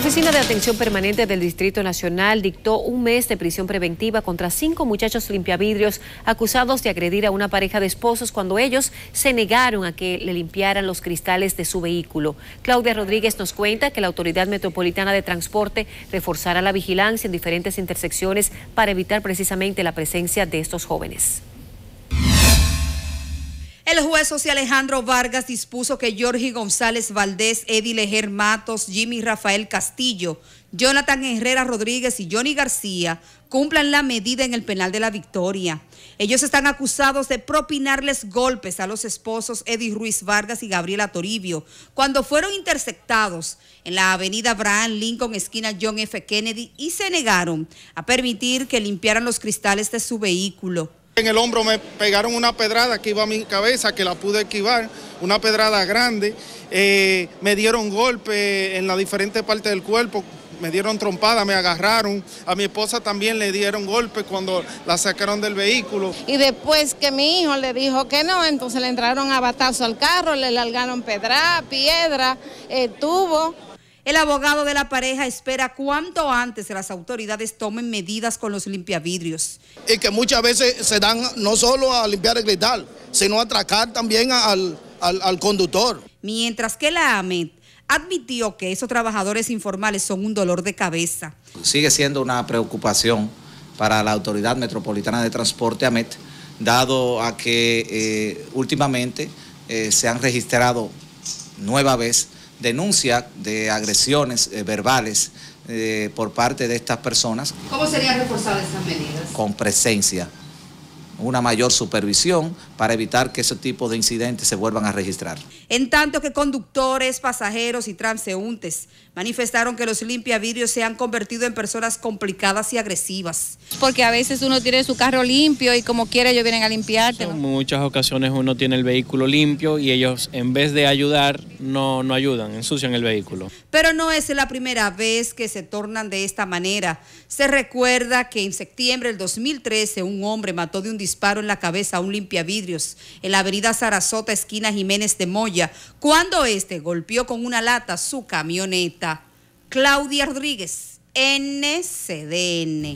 La Oficina de Atención Permanente del Distrito Nacional dictó un mes de prisión preventiva contra cinco muchachos limpiavidrios acusados de agredir a una pareja de esposos cuando ellos se negaron a que le limpiaran los cristales de su vehículo. Claudia Rodríguez nos cuenta que la Autoridad Metropolitana de Transporte reforzará la vigilancia en diferentes intersecciones para evitar precisamente la presencia de estos jóvenes. El juez José Alejandro Vargas dispuso que Jorge González Valdés, Eddie Lejer Matos, Jimmy Rafael Castillo, Jonathan Herrera Rodríguez y Johnny García cumplan la medida en el penal de la victoria. Ellos están acusados de propinarles golpes a los esposos Eddie Ruiz Vargas y Gabriela Toribio cuando fueron interceptados en la avenida Abraham Lincoln, esquina John F. Kennedy, y se negaron a permitir que limpiaran los cristales de su vehículo. En el hombro me pegaron una pedrada que iba a mi cabeza, que la pude esquivar, una pedrada grande. Eh, me dieron golpes en la diferente parte del cuerpo, me dieron trompada, me agarraron. A mi esposa también le dieron golpes cuando la sacaron del vehículo. Y después que mi hijo le dijo que no, entonces le entraron a batazo al carro, le largaron pedra, piedra, eh, tubo. El abogado de la pareja espera cuanto antes que las autoridades tomen medidas con los limpiavidrios. Y que muchas veces se dan no solo a limpiar el cristal, sino a atracar también al, conductor. Mientras que la AMET admitió que esos trabajadores informales son un dolor de cabeza. Sigue siendo una preocupación para la Autoridad Metropolitana de Transporte AMET, dado a que eh, últimamente eh, se han registrado nueva vez denuncia de agresiones eh, verbales eh, por parte de estas personas. ¿Cómo serían reforzadas esas medidas? Con presencia una mayor supervisión para evitar que ese tipo de incidentes se vuelvan a registrar. En tanto que conductores, pasajeros y transeúntes manifestaron que los limpiavidrios se han convertido en personas complicadas y agresivas. Porque a veces uno tiene su carro limpio y como quiera ellos vienen a limpiarte. En muchas ocasiones uno tiene el vehículo limpio y ellos en vez de ayudar no, no ayudan, ensucian el vehículo. Pero no es la primera vez que se tornan de esta manera. Se recuerda que en septiembre del 2013 un hombre mató de un disparo en la cabeza a un limpiavidrios en la avenida Sarasota, esquina Jiménez de Moya, cuando este golpeó con una lata su camioneta. Claudia Rodríguez, NCDN.